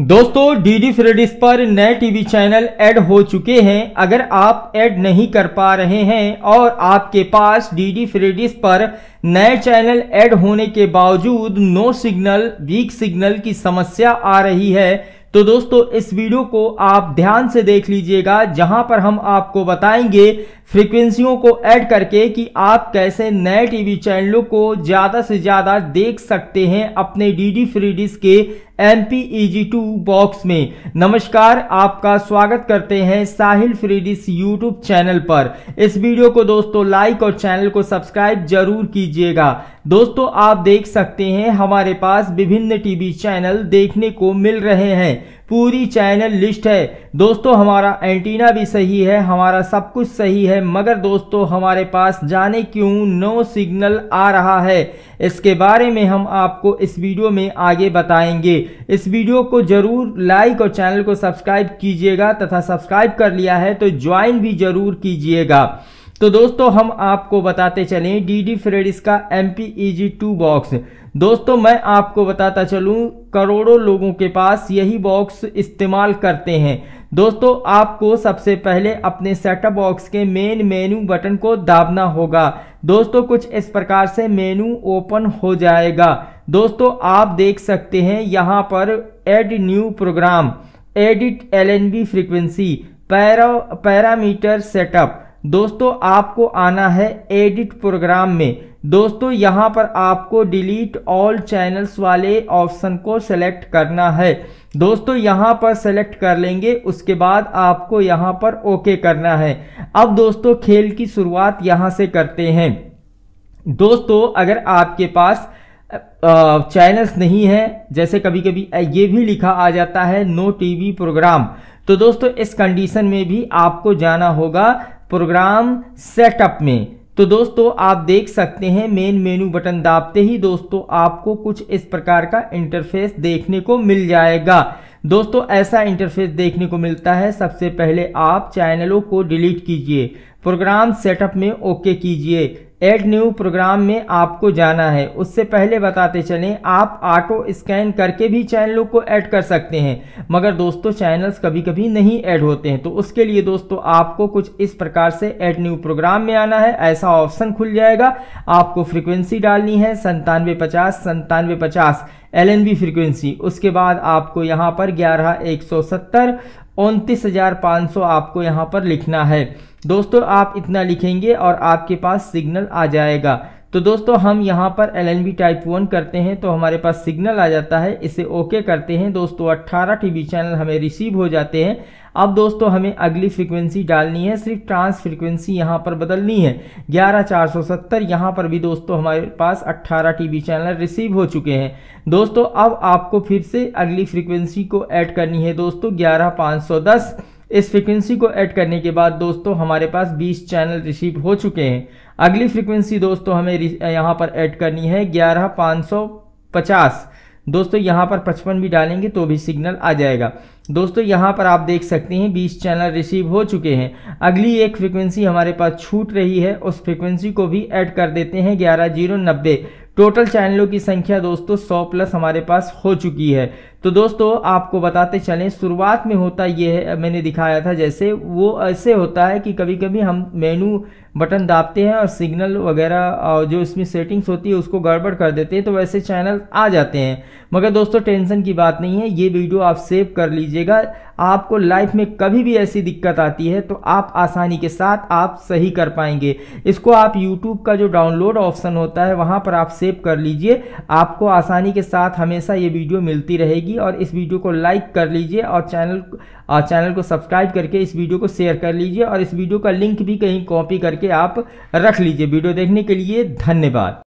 दोस्तों D D free dish पर नए टीवी चैनल ऐड हो चुके हैं अगर आप ऐड नहीं कर पा रहे हैं और आपके पास डी डी फ्रेडिस पर नए चैनल ऐड होने के बावजूद नो सिग्नल वीक सिग्नल की समस्या आ रही है तो दोस्तों इस वीडियो को आप ध्यान से देख लीजिएगा जहां पर हम आपको बताएंगे फ्रीक्वेंसियों को ऐड करके कि आप कैसे नए टीवी चैनलों को ज़्यादा से ज़्यादा देख सकते हैं अपने डी डी फ्री के M P G two box में नमस्कार आपका स्वागत करते हैं साहिल फ्रीडिस यूट्यूब चैनल पर इस वीडियो को दोस्तों लाइक और चैनल को सब्सक्राइब जरूर कीजिएगा दोस्तों आप देख सकते हैं हमारे पास विभिन्न टीवी चैनल देखने को मिल रहे हैं पूरी चैनल लिस्ट है दोस्तों हमारा एंटीना भी सही है हमारा सब कुछ सही है मगर दोस्तों हमारे पास जाने क्यों नो सिग्नल आ रहा है इसके बारे में हम आपको इस वीडियो में आगे बताएंगे इस वीडियो को ज़रूर लाइक और चैनल को सब्सक्राइब कीजिएगा तथा सब्सक्राइब कर लिया है तो ज्वाइन भी ज़रूर कीजिएगा तो दोस्तों हम आपको बताते चलें डी डी फ्रेडिस का M P E G two box दोस्तों मैं आपको बताता चलूँ करोड़ों लोगों के पास यही बॉक्स इस्तेमाल करते हैं दोस्तों आपको सबसे पहले अपने सेटअप बॉक्स के मेन मेनू बटन को दाबना होगा दोस्तों कुछ इस प्रकार से मेनू ओपन हो जाएगा दोस्तों आप देख सकते हैं यहाँ पर add new programme edit L N B frequency para parameter setup दोस्तों आपको आना है एडिट प्रोग्राम में दोस्तों यहां पर आपको डिलीट ऑल चैनल्स वाले ऑप्शन को सेलेक्ट करना है दोस्तों यहां पर सेलेक्ट कर लेंगे उसके बाद आपको यहां पर ओके करना है अब दोस्तों खेल की शुरुआत यहां से करते हैं दोस्तों अगर आपके पास चैनल्स नहीं है जैसे कभी कभी ये भी लिखा आ जाता है नो टीवी प्रोग्राम तो दोस्तों इस कंडीशन में भी आपको जाना होगा प्रोग्राम सेटअप में तो दोस्तों आप देख सकते हैं मेन मेनू बटन दाबते ही दोस्तों आपको कुछ इस प्रकार का इंटरफेस देखने को मिल जाएगा दोस्तों ऐसा इंटरफेस देखने को मिलता है सबसे पहले आप चैनलों को डिलीट कीजिए प्रोग्राम सेटअप में ओके कीजिए एड न्यू प्रोग्राम में आपको जाना है उससे पहले बताते चलें आप ऑटो स्कैन करके भी चैनलों को ऐड कर सकते हैं मगर दोस्तों चैनल्स कभी कभी नहीं ऐड होते हैं तो उसके लिए दोस्तों आपको कुछ इस प्रकार से एड न्यू प्रोग्राम में आना है ऐसा ऑप्शन खुल जाएगा आपको फ्रिक्वेंसी डालनी है संतानवे पचास संतानवे पचास एल फ्रिक्वेंसी उसके बाद आपको यहाँ पर ग्यारह एक सौ सत्तर उनतीस हज़ार पाँच सौ आपको यहाँ पर लिखना है दोस्तों आप इतना लिखेंगे और आपके पास सिग्नल आ जाएगा तो दोस्तों हम यहाँ पर L N B type one करते हैं तो हमारे पास सिग्नल आ जाता है इसे ओके करते हैं दोस्तों 18 टीवी चैनल हमें रिसीव हो जाते हैं अब दोस्तों हमें अगली फ्रिक्वेंसी डालनी है सिर्फ ट्रांस फ्रिक्वेंसी यहाँ पर बदलनी है ग्यारह चार सौ सत्तर यहाँ पर भी दोस्तों हमारे पास 18 टीवी चैनल रिसीव हो चुके हैं दोस्तों अब आपको फिर से अगली फ्रिक्वेंसी को ऐड करनी है दोस्तों ग्यारह पाँच सौ दस इस फ्रिक्वेंसी को ऐड करने के बाद दोस्तों हमारे पास 20 चैनल रिसीव हो चुके हैं अगली फ्रिक्वेंसी दोस्तों हमें यहाँ पर ऐड करनी है ग्यारह पाँच सौ पचास दोस्तों यहाँ पर पचपन भी डालेंगे तो भी सिग्नल आ जाएगा दोस्तों यहाँ पर आप देख सकते हैं 20 चैनल रिसीव हो चुके हैं अगली एक फ्रिक्वेंसी हमारे पास छूट रही है उस फ्रिक्वेंसी को भी ऐड कर देते हैं ग्यारह जीरो नब्बे टोटल चैनलों की संख्या दोस्तों 100 प्लस हमारे पास हो चुकी है तो दोस्तों आपको बताते चलें शुरुआत में होता ये है मैंने दिखाया था जैसे वो ऐसे होता है कि कभी कभी हम मेनू बटन दाबते हैं और सिग्नल वगैरह जो इसमें सेटिंग्स होती है उसको गड़बड़ कर देते हैं तो वैसे चैनल आ जाते हैं मगर दोस्तों टेंशन की बात नहीं है ये वीडियो आप सेव कर लीजिएगा आपको लाइफ में कभी भी ऐसी दिक्कत आती है तो आप आसानी के साथ आप सही कर पाएंगे इसको आप यूट्यूब का जो डाउनलोड ऑप्शन होता है वहाँ पर आप सेव कर लीजिए आपको आसानी के साथ हमेशा ये वीडियो मिलती रहेगी लीजिए और इस वीडियो को लाइक कर लीजिए और चैनल और चैनल को सब्सक्राइब करके इस वीडियो को शेयर कर लीजिए और इस वीडियो का लिंक भी कहीं कॉपी करके आप रख लीजिए वीडियो देखने के लिए धन्यवाद